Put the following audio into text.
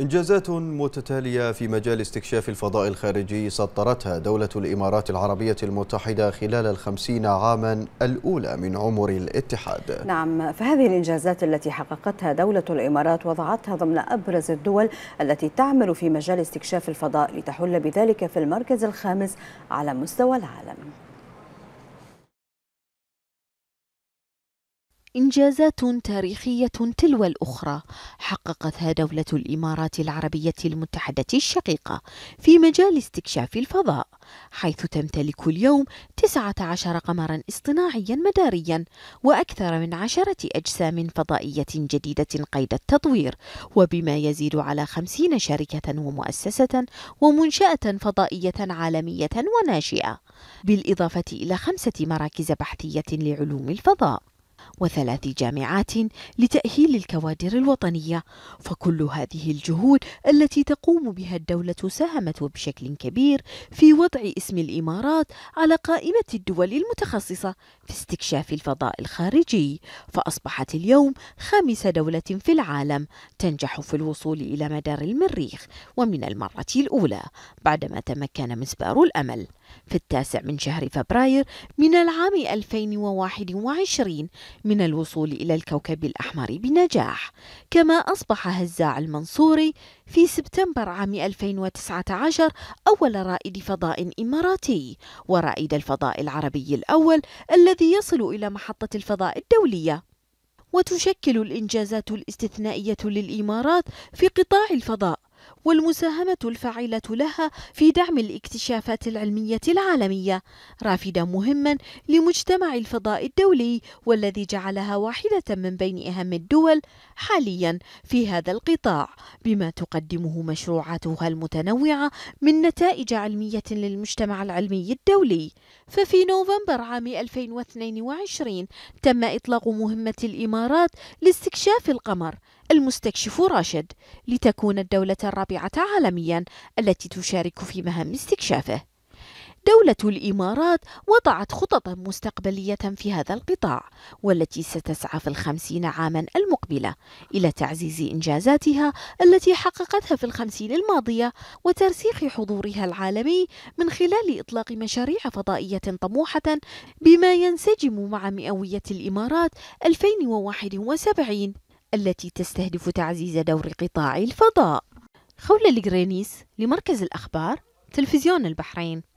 إنجازات متتالية في مجال استكشاف الفضاء الخارجي سطرتها دولة الإمارات العربية المتحدة خلال الخمسين عاما الأولى من عمر الاتحاد نعم فهذه الإنجازات التي حققتها دولة الإمارات وضعتها ضمن أبرز الدول التي تعمل في مجال استكشاف الفضاء لتحل بذلك في المركز الخامس على مستوى العالم إنجازات تاريخية تلو الأخرى حققتها دولة الإمارات العربية المتحدة الشقيقة في مجال استكشاف الفضاء حيث تمتلك اليوم 19 قمرا اصطناعيا مداريا وأكثر من عشرة أجسام فضائية جديدة قيد التطوير وبما يزيد على 50 شركة ومؤسسة ومنشأة فضائية عالمية وناشئة بالإضافة إلى خمسة مراكز بحثية لعلوم الفضاء وثلاث جامعات لتأهيل الكوادر الوطنية فكل هذه الجهود التي تقوم بها الدولة ساهمت بشكل كبير في وضع اسم الإمارات على قائمة الدول المتخصصة في استكشاف الفضاء الخارجي فأصبحت اليوم خامس دولة في العالم تنجح في الوصول إلى مدار المريخ ومن المرة الأولى بعدما تمكن مسبار الأمل في التاسع من شهر فبراير من العام 2021 من الوصول إلى الكوكب الأحمر بنجاح كما أصبح هزاع المنصوري في سبتمبر عام 2019 أول رائد فضاء إماراتي ورائد الفضاء العربي الأول الذي يصل إلى محطة الفضاء الدولية وتشكل الإنجازات الاستثنائية للإمارات في قطاع الفضاء والمساهمة الفعيلة لها في دعم الاكتشافات العلمية العالمية رافدا مهما لمجتمع الفضاء الدولي والذي جعلها واحدة من بين أهم الدول حاليا في هذا القطاع بما تقدمه مشروعاتها المتنوعة من نتائج علمية للمجتمع العلمي الدولي ففي نوفمبر عام 2022 تم إطلاق مهمة الإمارات لاستكشاف القمر المستكشف راشد لتكون الدولة الرابعة عالميا التي تشارك في مهام استكشافه دولة الإمارات وضعت خططا مستقبلية في هذا القطاع والتي ستسعى في الخمسين عاما المقبلة إلى تعزيز إنجازاتها التي حققتها في الخمسين الماضية وترسيخ حضورها العالمي من خلال إطلاق مشاريع فضائية طموحة بما ينسجم مع مئوية الإمارات 2071 التي تستهدف تعزيز دور قطاع الفضاء خولة الجرينيس لمركز الأخبار تلفزيون البحرين